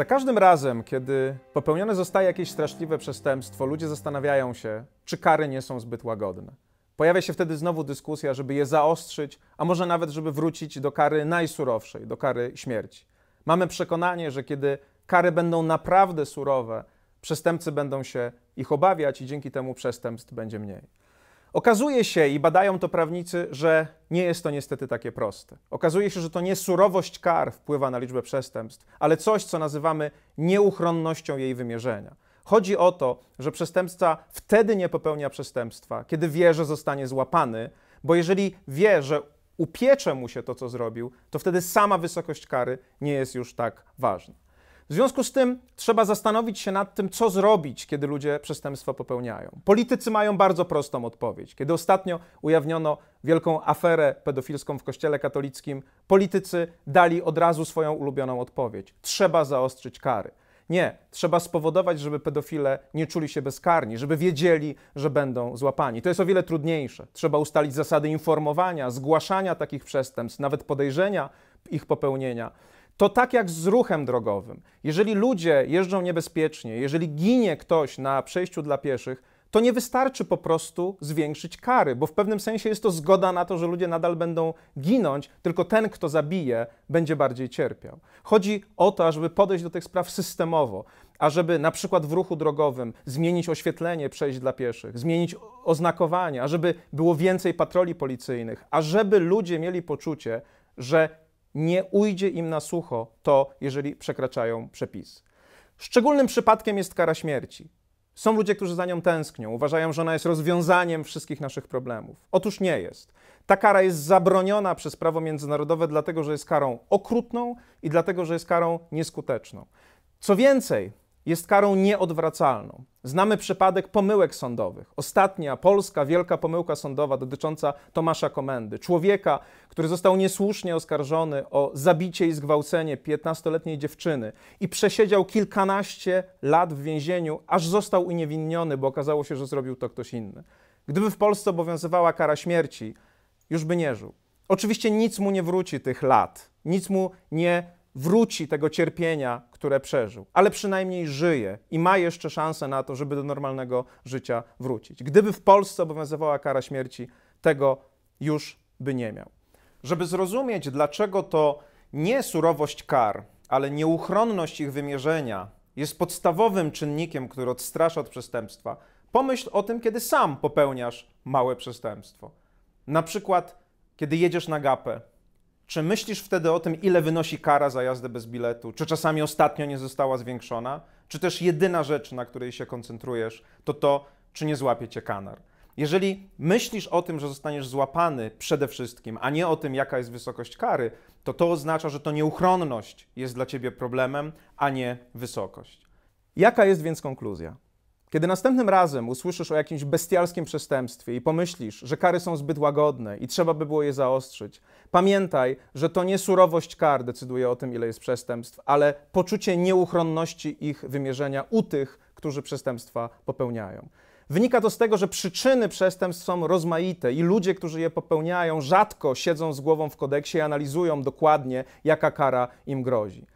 Za każdym razem, kiedy popełnione zostaje jakieś straszliwe przestępstwo, ludzie zastanawiają się, czy kary nie są zbyt łagodne. Pojawia się wtedy znowu dyskusja, żeby je zaostrzyć, a może nawet, żeby wrócić do kary najsurowszej, do kary śmierci. Mamy przekonanie, że kiedy kary będą naprawdę surowe, przestępcy będą się ich obawiać i dzięki temu przestępstw będzie mniej. Okazuje się, i badają to prawnicy, że nie jest to niestety takie proste. Okazuje się, że to nie surowość kar wpływa na liczbę przestępstw, ale coś, co nazywamy nieuchronnością jej wymierzenia. Chodzi o to, że przestępca wtedy nie popełnia przestępstwa, kiedy wie, że zostanie złapany, bo jeżeli wie, że upiecze mu się to, co zrobił, to wtedy sama wysokość kary nie jest już tak ważna. W związku z tym trzeba zastanowić się nad tym, co zrobić, kiedy ludzie przestępstwa popełniają. Politycy mają bardzo prostą odpowiedź. Kiedy ostatnio ujawniono wielką aferę pedofilską w Kościele katolickim, politycy dali od razu swoją ulubioną odpowiedź: trzeba zaostrzyć kary. Nie, trzeba spowodować, żeby pedofile nie czuli się bezkarni, żeby wiedzieli, że będą złapani. To jest o wiele trudniejsze. Trzeba ustalić zasady informowania, zgłaszania takich przestępstw, nawet podejrzenia ich popełnienia. To tak jak z ruchem drogowym. Jeżeli ludzie jeżdżą niebezpiecznie, jeżeli ginie ktoś na przejściu dla pieszych, to nie wystarczy po prostu zwiększyć kary, bo w pewnym sensie jest to zgoda na to, że ludzie nadal będą ginąć, tylko ten, kto zabije, będzie bardziej cierpiał. Chodzi o to, żeby podejść do tych spraw systemowo, ażeby na przykład w ruchu drogowym zmienić oświetlenie przejść dla pieszych, zmienić oznakowanie, ażeby było więcej patroli policyjnych, ażeby ludzie mieli poczucie, że nie ujdzie im na sucho to, jeżeli przekraczają przepis. Szczególnym przypadkiem jest kara śmierci. Są ludzie, którzy za nią tęsknią, uważają, że ona jest rozwiązaniem wszystkich naszych problemów. Otóż nie jest. Ta kara jest zabroniona przez prawo międzynarodowe, dlatego że jest karą okrutną i dlatego że jest karą nieskuteczną. Co więcej, jest karą nieodwracalną. Znamy przypadek pomyłek sądowych. Ostatnia polska wielka pomyłka sądowa dotycząca Tomasza Komendy, człowieka, który został niesłusznie oskarżony o zabicie i zgwałcenie 15-letniej dziewczyny i przesiedział kilkanaście lat w więzieniu, aż został uniewinniony, bo okazało się, że zrobił to ktoś inny. Gdyby w Polsce obowiązywała kara śmierci, już by nie żył. Oczywiście nic mu nie wróci tych lat, nic mu nie wróci tego cierpienia, które przeżył, ale przynajmniej żyje i ma jeszcze szansę na to, żeby do normalnego życia wrócić. Gdyby w Polsce obowiązywała kara śmierci, tego już by nie miał. Żeby zrozumieć, dlaczego to nie surowość kar, ale nieuchronność ich wymierzenia jest podstawowym czynnikiem, który odstrasza od przestępstwa, pomyśl o tym, kiedy sam popełniasz małe przestępstwo. Na przykład, kiedy jedziesz na gapę czy myślisz wtedy o tym, ile wynosi kara za jazdę bez biletu? Czy czasami ostatnio nie została zwiększona? Czy też jedyna rzecz, na której się koncentrujesz, to to, czy nie złapie cię kanar? Jeżeli myślisz o tym, że zostaniesz złapany przede wszystkim, a nie o tym, jaka jest wysokość kary, to to oznacza, że to nieuchronność jest dla ciebie problemem, a nie wysokość. Jaka jest więc konkluzja? Kiedy następnym razem usłyszysz o jakimś bestialskim przestępstwie i pomyślisz, że kary są zbyt łagodne i trzeba by było je zaostrzyć, pamiętaj, że to nie surowość kar decyduje o tym, ile jest przestępstw, ale poczucie nieuchronności ich wymierzenia u tych, którzy przestępstwa popełniają. Wynika to z tego, że przyczyny przestępstw są rozmaite i ludzie, którzy je popełniają, rzadko siedzą z głową w kodeksie i analizują dokładnie, jaka kara im grozi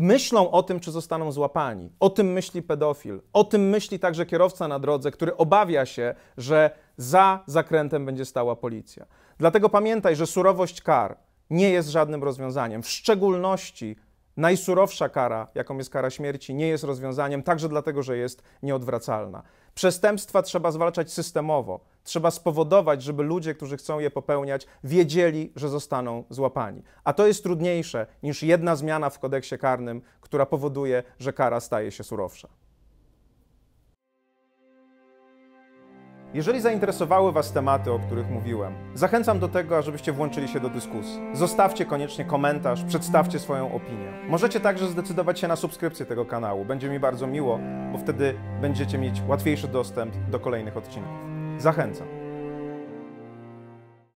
myślą o tym, czy zostaną złapani. O tym myśli pedofil, o tym myśli także kierowca na drodze, który obawia się, że za zakrętem będzie stała policja. Dlatego pamiętaj, że surowość kar nie jest żadnym rozwiązaniem, w szczególności najsurowsza kara, jaką jest kara śmierci, nie jest rozwiązaniem, także dlatego, że jest nieodwracalna. Przestępstwa trzeba zwalczać systemowo. Trzeba spowodować, żeby ludzie, którzy chcą je popełniać, wiedzieli, że zostaną złapani. A to jest trudniejsze niż jedna zmiana w kodeksie karnym, która powoduje, że kara staje się surowsza. Jeżeli zainteresowały Was tematy, o których mówiłem, zachęcam do tego, abyście włączyli się do dyskusji. Zostawcie koniecznie komentarz, przedstawcie swoją opinię. Możecie także zdecydować się na subskrypcję tego kanału. Będzie mi bardzo miło, bo wtedy będziecie mieć łatwiejszy dostęp do kolejnych odcinków. Zachęcam.